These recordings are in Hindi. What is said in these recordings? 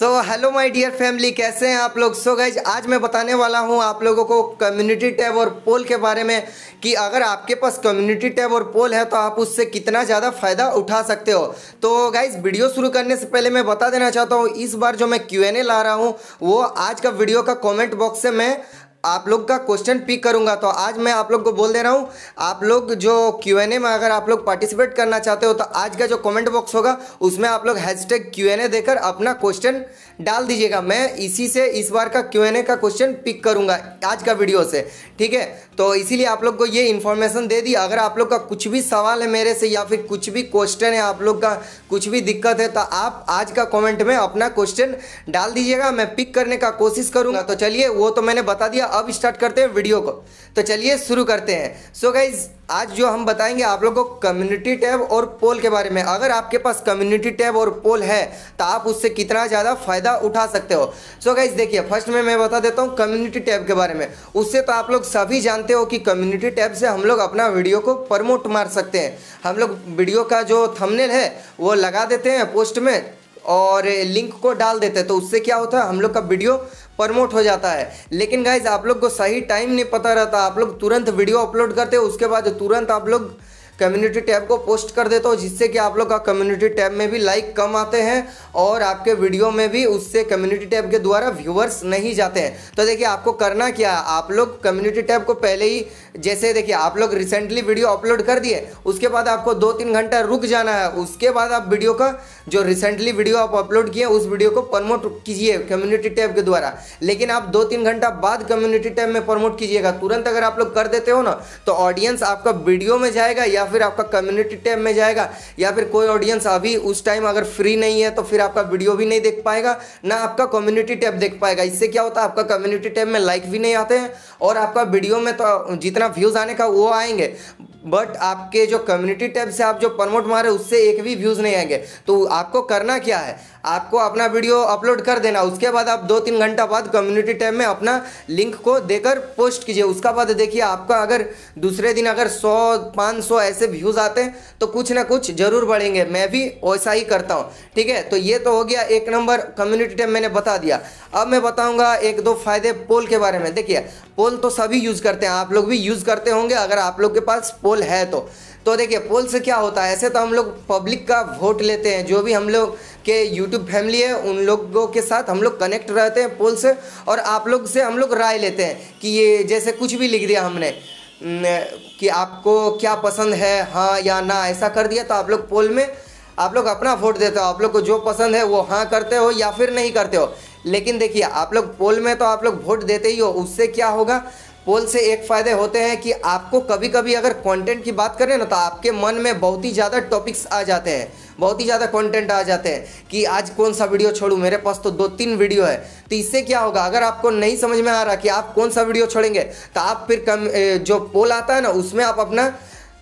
तो हेलो माय डियर फैमिली कैसे हैं आप लोग सो so गाइज आज मैं बताने वाला हूं आप लोगों को कम्युनिटी टैब और पोल के बारे में कि अगर आपके पास कम्युनिटी टैब और पोल है तो आप उससे कितना ज़्यादा फ़ायदा उठा सकते हो तो गाइज वीडियो शुरू करने से पहले मैं बता देना चाहता हूं इस बार जो मैं क्यू ला रहा हूँ वो आज का वीडियो का कॉमेंट बॉक्स से मैं आप लोग का क्वेश्चन पिक करूंगा तो आज मैं आप लोग को बोल दे रहा हूं आप लोग जो क्यू एन ए में अगर आप लोग पार्टिसिपेट करना चाहते हो तो आज का जो कमेंट बॉक्स होगा उसमें आप लोग टैग क्यू एन ए देकर अपना क्वेश्चन डाल दीजिएगा मैं इसी से इस बार का क्यू एन ए का क्वेश्चन पिक करूंगा आज का वीडियो से ठीक है तो इसीलिए आप लोग को ये इन्फॉर्मेशन दे दी अगर आप लोग का कुछ भी सवाल है मेरे से या फिर कुछ भी क्वेश्चन है आप लोग का कुछ भी दिक्कत है तो आप आज का कॉमेंट में अपना क्वेश्चन डाल दीजिएगा मैं पिक करने का कोशिश करूँगा तो चलिए वो तो मैंने बता दिया अब स्टार्ट करते हैं वीडियो को तो चलिए शुरू करते हैं सो so गाइज आज जो हम बताएंगे आप लोगों को कम्युनिटी टैब और पोल के बारे में अगर आपके पास कम्युनिटी टैब और पोल है तो आप उससे कितना ज़्यादा फायदा उठा सकते हो सो गाइज देखिए फर्स्ट में मैं बता देता हूँ कम्युनिटी टैब के बारे में उससे तो आप लोग सभी जानते हो कि कम्युनिटी टैब से हम लोग अपना वीडियो को प्रमोट मार सकते हैं हम लोग वीडियो का जो थमनेल है वो लगा देते हैं पोस्ट में और लिंक को डाल देते हैं तो उससे क्या होता है हम लोग का वीडियो प्रमोट हो जाता है लेकिन गाइज आप लोग को सही टाइम नहीं पता रहता आप लोग तुरंत वीडियो अपलोड करते हो उसके बाद तुरंत आप लोग कम्युनिटी टैब को पोस्ट कर देता हूँ जिससे कि आप लोग का कम्युनिटी टैब में भी लाइक कम आते हैं और आपके वीडियो में भी उससे कम्युनिटी टैब के द्वारा व्यूअर्स नहीं जाते हैं तो देखिए आपको करना क्या है आप लोग कम्युनिटी टैब को पहले ही जैसे देखिए आप लोग रिसेंटली वीडियो अपलोड कर दिए उसके बाद आपको दो तीन घंटा रुक जाना है उसके बाद आप वीडियो का जो रिसेंटली वीडियो आप अपलोड किए उस वीडियो को प्रमोट कीजिए कम्युनिटी टैब के द्वारा लेकिन आप दो तीन घंटा बाद कम्युनिटी टैब में प्रमोट कीजिएगा तुरंत अगर आप लोग कर देते हो ना तो ऑडियंस आपका वीडियो में जाएगा या फिर आपका कम्युनिटी टैब में जाएगा या फिर कोई ऑडियंस अभी उस टाइम अगर फ्री नहीं है तो फिर आपका वीडियो भी नहीं देख पाएगा ना आपका कम्युनिटी टैब देख पाएगा इससे क्या होता है आपका कम्युनिटी टैब में लाइक भी नहीं आते हैं और आपका वीडियो में तो जितना व्यूज़ आने का वो आएंगे बट आपके जो कम्युनिटी टैब से आप जो प्रमोट मारे उससे एक भी व्यूज़ नहीं आएंगे तो आपको करना क्या है आपको अपना वीडियो अपलोड कर देना उसके बाद आप दो तीन घंटा बाद कम्युनिटी टैब में अपना लिंक को देकर पोस्ट कीजिए उसका बाद देखिए आपका अगर दूसरे दिन अगर सौ पाँच सौ ऐसे व्यूज़ आते हैं तो कुछ ना कुछ ज़रूर बढ़ेंगे मैं भी वैसा ही करता हूँ ठीक है तो ये तो हो गया एक नंबर कम्युनिटी टैब मैंने बता दिया अब मैं बताऊँगा एक दो फ़ायदे पोल के बारे में देखिए पोल तो सभी यूज़ करते हैं आप लोग भी यूज़ करते होंगे अगर आप लोग के पास पोल पोल है तो तो देखिए पोल से क्या होता है ऐसे तो हम लोग पब्लिक का वोट लेते हैं जो भी हम लोग के यूट्यूब फैमिली है उन लोगों के साथ हम लोग कनेक्ट रहते हैं पोल से और आप लोग से हम लोग राय लेते हैं कि ये जैसे कुछ भी लिख दिया हमने कि आपको क्या पसंद है हाँ या ना ऐसा कर दिया तो आप लोग पोल में आप लोग अपना वोट देते हो आप लोग को जो पसंद है वो हाँ करते हो या फिर नहीं करते हो लेकिन देखिए आप लोग पोल में तो आप लोग वोट देते ही हो उससे क्या होगा पोल से एक फ़ायदे होते हैं कि आपको कभी कभी अगर कंटेंट की बात करें ना तो आपके मन में बहुत ही ज़्यादा टॉपिक्स आ जाते हैं बहुत ही ज़्यादा कंटेंट आ जाते हैं कि आज कौन सा वीडियो छोड़ूँ मेरे पास तो दो तीन वीडियो है तो इससे क्या होगा अगर आपको नहीं समझ में आ रहा कि आप कौन सा वीडियो छोड़ेंगे तो आप फिर कम जो पोल आता है ना उसमें आप अपना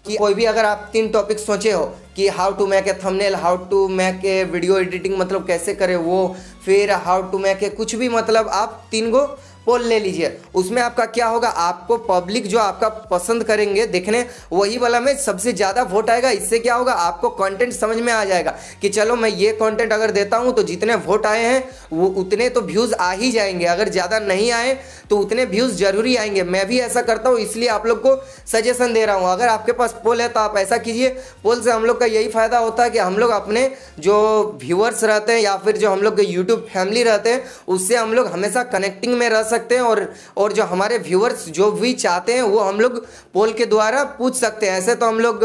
कि कोई भी अगर आप तीन टॉपिक सोचे हो कि how to make a thumbnail how to make a video editing मतलब कैसे करें वो फिर हाउ टू मैक ए कुछ भी मतलब आप तीन गो पोल ले लीजिए उसमें आपका क्या होगा आपको पब्लिक जो आपका पसंद करेंगे देखने वही वाला में सबसे ज़्यादा वोट आएगा इससे क्या होगा आपको कंटेंट समझ में आ जाएगा कि चलो मैं ये कंटेंट अगर देता हूँ तो जितने वोट आए हैं वो उतने तो व्यूज़ आ ही जाएंगे अगर ज़्यादा नहीं आए तो उतने व्यूज़ ज़रूरी आएंगे मैं भी ऐसा करता हूँ इसलिए आप लोग को सजेशन दे रहा हूँ अगर आपके पास पोल है तो आप ऐसा कीजिए पोल से हम लोग का यही फ़ायदा होता है कि हम लोग अपने जो व्यूअर्स रहते हैं या फिर जो हम लोग के यूट्यूब फैमिली रहते हैं उससे हम लोग हमेशा कनेक्टिंग में रह सकते सकते हैं और और जो हमारे व्यूअर्स जो भी चाहते हैं वो हम लोग पोल के द्वारा पूछ सकते हैं ऐसे तो हम लोग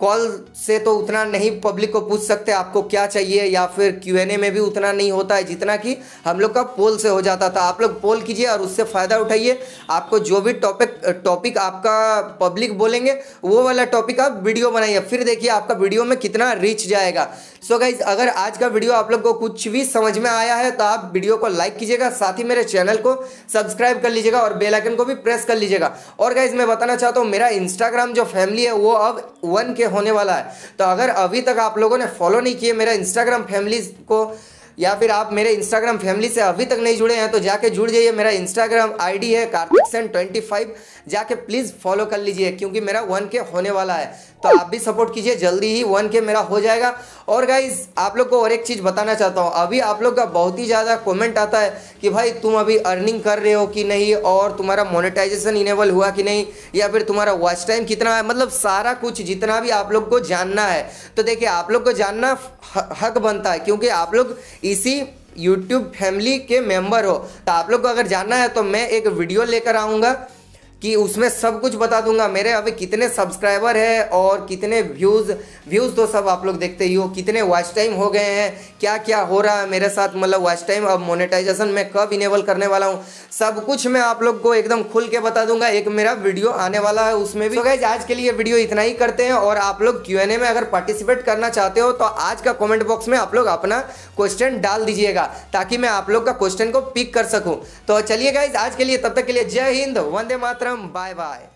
कॉल से तो उतना नहीं पब्लिक को पूछ सकते आपको क्या चाहिए या फिर क्यू एन ए में भी उतना नहीं होता है जितना कि हम लोग का पोल से हो जाता था आप लोग पोल कीजिए और उससे फ़ायदा उठाइए आपको जो भी टॉपिक टॉपिक आपका पब्लिक बोलेंगे वो वाला टॉपिक आप वीडियो बनाइए फिर देखिए आपका वीडियो में कितना रीच जाएगा सो so गाइज अगर आज का वीडियो आप लोग को कुछ भी समझ में आया है तो आप वीडियो को लाइक कीजिएगा साथ ही मेरे चैनल को सब्सक्राइब कर लीजिएगा और बेलाइकन को भी प्रेस कर लीजिएगा और गाइज मैं बताना चाहता हूँ मेरा इंस्टाग्राम जो फैमिली है वो अब वन के ये होने वाला है तो अगर अभी तक आप लोगों ने फॉलो नहीं किए मेरा इंस्टाग्राम फैमिली को या फिर आप मेरे इंस्टाग्राम फैमिली से अभी तक नहीं जुड़े हैं तो जाके जुड़ जाइए मेरा इंस्टाग्राम आईडी है कार्तिक सेन ट्वेंटी फाइव जाके प्लीज़ फॉलो कर लीजिए क्योंकि मेरा वन के होने वाला है तो आप भी सपोर्ट कीजिए जल्दी ही वन के मेरा हो जाएगा और गाइज आप लोग को और एक चीज़ बताना चाहता हूँ अभी आप लोग का बहुत ही ज़्यादा कमेंट आता है कि भाई तुम अभी अर्निंग कर रहे हो कि नहीं और तुम्हारा मोनेटाइजेशन इनेबल हुआ कि नहीं या फिर तुम्हारा वॉच टाइम कितना है मतलब सारा कुछ जितना भी आप लोग को जानना है तो देखिए आप लोग को जानना हक बनता है क्योंकि आप लोग इसी यूट्यूब फैमिली के मेंबर हो तो आप लोग को अगर जानना है तो मैं एक वीडियो लेकर आऊँगा कि उसमें सब कुछ बता दूंगा मेरे अभी कितने सब्सक्राइबर है और कितने व्यूज़ व्यूज़ तो सब आप लोग देखते ही हो कितने वॉच टाइम हो गए हैं क्या क्या हो रहा है मेरे साथ मतलब वॉच टाइम अब मोनेटाइजेशन मैं कब इनेबल करने वाला हूँ सब कुछ मैं आप लोग को एकदम खुल के बता दूंगा एक मेरा वीडियो आने वाला है उसमें भी तो आज के लिए वीडियो इतना ही करते हैं और आप लोग क्यू में अगर पार्टिसिपेट करना चाहते हो तो आज का कॉमेंट बॉक्स में आप लोग अपना क्वेश्चन डाल दीजिएगा ताकि मैं आप लोग का क्वेश्चन को पिक कर सकूँ तो चलिए गाइज आज के लिए तब तक के लिए जय हिंद वंदे मातरम b 拜。e